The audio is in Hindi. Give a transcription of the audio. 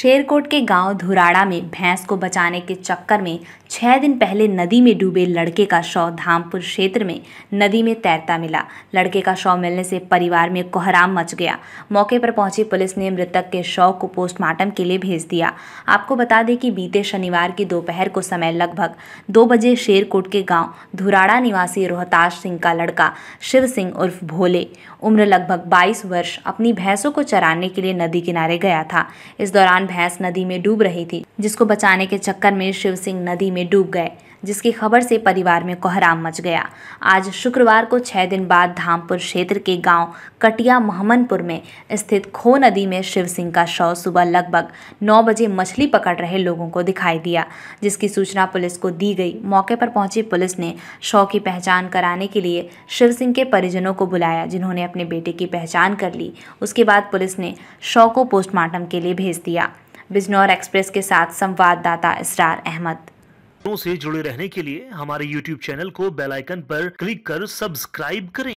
शेरकोट के गांव धुराड़ा में भैंस को बचाने के चक्कर में छः दिन पहले नदी में डूबे लड़के का शव धामपुर क्षेत्र में नदी में तैरता मिला लड़के का शव मिलने से परिवार में कोहराम मच गया मौके पर पहुंची पुलिस ने मृतक के शव को पोस्टमार्टम के लिए भेज दिया आपको बता दें कि बीते शनिवार की दोपहर को समय लगभग दो बजे शेरकोट के गाँव धुराड़ा निवासी रोहताज सिंह का लड़का शिव सिंह उर्फ भोले उम्र लगभग बाईस वर्ष अपनी भैंसों को चराने के लिए नदी किनारे गया था इस दौरान भैंस नदी में डूब रही थी जिसको बचाने के चक्कर में शिव सिंह नदी में डूब गए जिसकी खबर से परिवार में कोहराम मच गया आज शुक्रवार को छः दिन बाद धामपुर क्षेत्र के गांव कटिया महमनपुर में स्थित खो नदी में शिव सिंह का शव सुबह लगभग नौ बजे मछली पकड़ रहे लोगों को दिखाई दिया जिसकी सूचना पुलिस को दी गई मौके पर पहुंची पुलिस ने शव की पहचान कराने के लिए शिव सिंह के परिजनों को बुलाया जिन्होंने अपने बेटे की पहचान कर ली उसके बाद पुलिस ने शव को पोस्टमार्टम के लिए भेज दिया बिजनौर एक्सप्रेस के साथ संवाददाता इसरार अहमद से जुड़े रहने के लिए हमारे YouTube चैनल को बेल आइकन पर क्लिक कर सब्सक्राइब करें